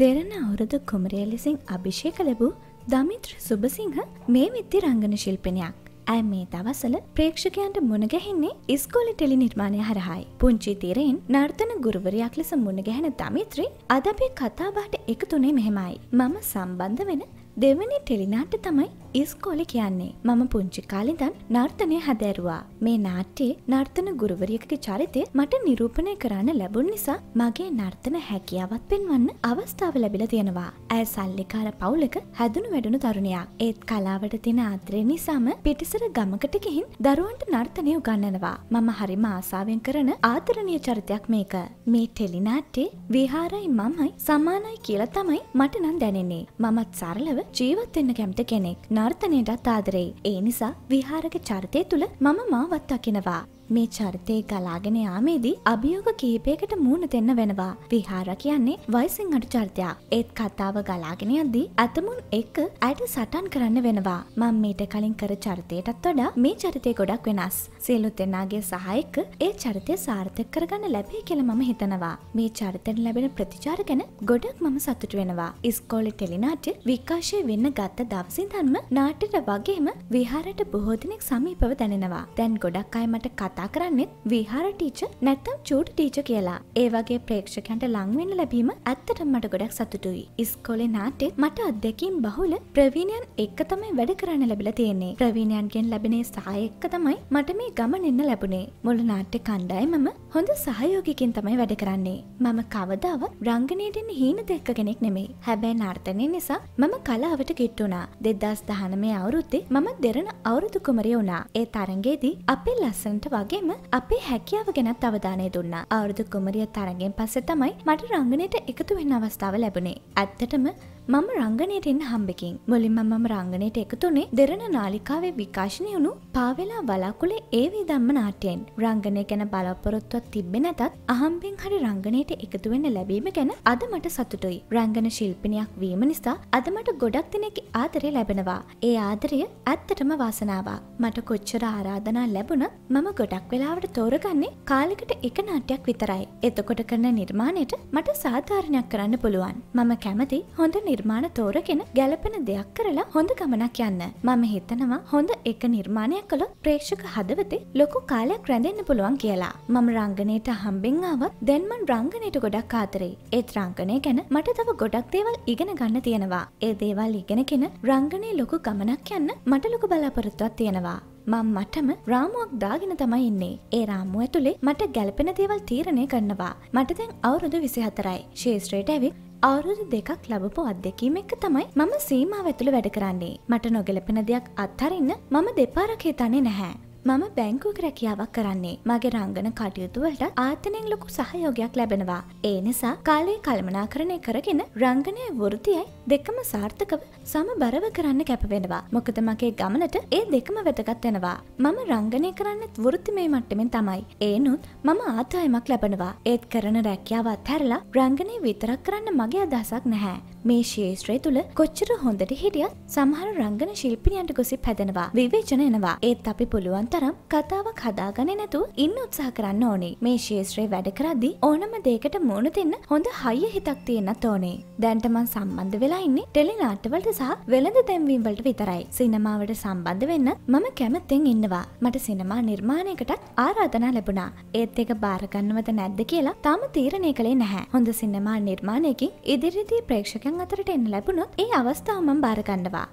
දෙරන අවුරුදු කුමරිය ලෙසින් අභිෂේක ලැබූ දමිත්‍ර සුභසිංහ මේ විත්ති රංගන ශිල්පනයක්. ඇ මේ දවසල ප්‍රේක්ෂකයන්ට මුණගැහෙන්නේ ඉස්කෝලි ටෙලි නිර්මාණය හරහායි. පුංචි තිරයෙන් නර්තන ගුරුවරයක් ලෙස මුණගැහෙන දමිත්‍රී අද අපේ කතාබාට එකතුනේ මෙහෙමයි. මම සම්බන්ධ වෙන දෙවැනි ටෙලිනාට තමයි ඉස්කෝලි කියන්නේ මම පුංචි කාලිදන් නර්තනය හැදැරුවා. මේ නාට්‍යයේ නර්තන ගුරුවරියකගේ චරිතය මට නිරූපණය කරන්න ලැබුන් නිසා මගේ නර්තන හැකියාවත් පෙන්වන්න අවස්ථාව ලැබිල තියෙනවා. ඇය සල්ලිකාර පවුලක හැදුණු වැඩුණු තරුණයක්. ඒත් කලාවට තින ආත්‍රය නිසාම පිටිසර ගමකට ගිහින් දරුවන්ට නර්තනය උගන්නනවා. මම හරිම ආසාවෙන් කරන ආදරණය චරිතයක් මේක. මේ ටෙලිනාට්ටේ විහාරයි මමයි සමානයි කියලා තමයි මට නම් දැනෙන්නේ. මමත් සරලව ජීවත්වෙන්න කැමට කෙනෙක්. නා නර්තනයටත් ආදරෙයි. ඒ නිසා විහාරක චරිතය තුළ මම මාවත් දකිනවා. මේ චරිතය ගලාගෙන යාමේදී අභියෝග කීපයකට මූුණ දෙන්න වෙනවා. විහාර කියන්නේ වයිසිං අඩු චරිතයක් ඒත් කතාව ගලාගෙන යද්දී ඇතමුන් එක් ඇයට සටන් කරන්න වෙනවා. මං මීට කලින් කර චරිතයටත් වඩා මේ චරිතය ගොඩක් වෙනස්. සියලුත් දෙන්නාගේ සහයික ඒ චරිතය සාර්ථක කරගන්න ලැබේ කියල මම හිතනවා. මේ චරිතෙන් ලැබෙන ප්‍රතිචාර ගැන ගොඩක් මම සතුට වෙනවා. ඉස්කෝලි ටෙලිනාට්‍ය විකාශය වෙන්න ගත්ත දවසිදන්ම නාටට වගේම විහාරට බොහෝදිනෙක් සමීපව දැනෙනවා. දැන් ගොඩක් අයමට කතා කතා කරන්නෙත් විහාර ටීච නැත්තම් චූට ටීච කියලා ඒවගේ ප්‍රේක්ෂකන්ට ලංවෙන්න ලැබීම ඇත්තට මට ගොඩක් සතුටුයි ඉස්කොලේ නාටේ මට අත්දැකීම් බහුල ප්‍රවීණයන් එක්ක තමයි වැඩ කරන්න ලැබිල තියෙන්නේ ප්‍රවීණයන්ගෙන් ලැබෙනේ සහයෙක්ක තමයි මට මේ ගමන එන්න ලැබුණේ මුළු නාට්‍ය කණ්ඩායමම හොඳ සහයෝගිකින් තමයි වැඩ කරන්නේ මම කවදාවත් රංගනයටෙන් හීන දැක්ක කෙනෙක් නෙමේ හැබැයි නර්තනය නිසා මම කලාවට කිට්ටුනා දෙදස් දහනමේ අවුරුත්තේ මම දෙරන අවුරුදු කුමරිය වුණා ඒ තරගේදී අපේ ලස්සනට වගේ වගේම අපේ හැකියාව ගැනත් අවධානය දුන්නා අවුරුදු කුමරිය තරගෙන් පස්සෙ තමයි මට රංගනයට එකතු වෙන්න අවස්ථාව ලැබුණේ ඇත්තටම මම රංගනයටෙන් හම්බකින් මුලින්ම මම රංගනයට එකතුනේ දෙරණ නාලිකාවේ විකාශනය වුණු පාවෙලා බලාකුලේ ඒවී දම්ම නාටයෙන් රංගනය ගැන බලාපොරොත්තුවත් තිබෙන නැතත් අහම්බෙන් හරි රංගනයට එකතුවෙන්න ලැබීම ගැන අද මට සතුටුයි රංගන ශිල්පිනයක් වීම නිසා අද මට ගොඩක් දෙනෙක් ආදරය ලැබෙනවා ඒ ආදරය ඇත්තටම වාසනාවක් මට කොච්චර ආරාධනා ලැබුණ මම ගොඩක් ගොඩක් වෙලාවට තෝරගන්නේ කාලෙකට එක නාට්‍යයක් විතරයි. එතකොට කරන නිර්මාණයට මට සාධාරණයක් කරන්න පුළුවන්. මම කැමති හොඳ නිර්මාණ තෝරගෙන ගැලපෙන දෙයක් කරලා හොඳ ගමනක් යන්න. මම හිතනවා හොඳ එක නිර්මාණයක් කළොත් ප්‍රේක්ෂක හදවතේ ලොකු කාලයක් රැඳෙන්න පුළුවන් කියලා. මම රංගනයට හම්බෙන් ආවත් දැන් මන් රංගනයට ගොඩක් ආතරේ. ඒත් රංගනය ගැන මට තව ගොඩක් දේවල් ඉගෙන ගන්න තියෙනවා. ඒ දේවල් ඉගෙනගෙන රංගනයේ ලොකු ගමනක් යන්න මට ලොකු බලාපොරොත්තුවක් තියෙනවා. මං මටම රාමුවක් දාගෙන තමයි ඉන්නේ ඒ රාමුව ඇතුළේ මට ගැලපෙන දේවල් තීරණය කරනවා මට දැන් අවුරුදු විසිහතරයි ශේෂත්‍රයට ඇවිත් අවුරුදු දෙකක් ලබපු අත්දැකීම එක තමයි මම සීමාව ඇතුළ වැඩ කරන්නේ. මට නොගැලපෙන දෙයක් අත්හරින්න මම දෙපාරක් හිතන්නේ නැහැ. මම බැංකුවක රැකියාවක් කරන්නේ මගේ රංගන කටයුතුවලට ආතනෙන් ලොකු සහයෝගයක් ලැබෙනවා. ඒ නිසා කාලේ කල්මනාකරණය කරගෙන රංගනය වෘතියයි දෙකම සාර්ථකව සමබරව කරන්න කැපවෙනවා. මොකද මගේ ගමනට ඒ දෙකම වැදගත් වෙනවා. මම රංගනය කරන්නත් වෘතිමේ මට්ටමින් තමයි. ඒනුත් මම ආතායමක් ලැබෙනවා. ඒත් කරන රැකියාවත් හැරලා රංගනය විතරක් කරන්න මගේ අදහසක් නැහැ. මේ ශේෂත්‍රය තුළ කොච්චර හොඳට හිටියත් සමහර රංගන ශිල්පිනියන්ට ගොසි පැදෙනවා විවේචන එනවා. ඒත් අපි පුළුවන්ත තරම් කතාවක් හදාගන නැතු ඉන්න උත්සාහ කරන්න ඕනේ මේ ශේෂත්‍රයේ වැඩ කරද්දි ඕනම දේකට මුණ දෙන්න හොඳ හයිය හිතක් තියෙන්නත් ඕනේ දැන්ටමන් සම්බන්ධ වෙලා ඉන්නේ ටෙලිනාටවලට සහ වෙළඳ දැම්වීම්වලට විතරයි සිනමාවට සම්බන්ධ වෙන්න මම කැමත්තෙන් ඉන්නවා මට සිනමා නිර්මාණයකටත් ආරාධනා ලැබුණා ඒත් එක බාරගන්නවද නැද්ද කියලා තාම තීරණය කළේ නැහැ හොඳ සිනමා නිර්මාණයකින් ඉදිරිදී ප්‍රේක්ෂකයන් අතරට එන්න ලැබුණොත් ඒ අවස්ථාව මම බාරගන්නවා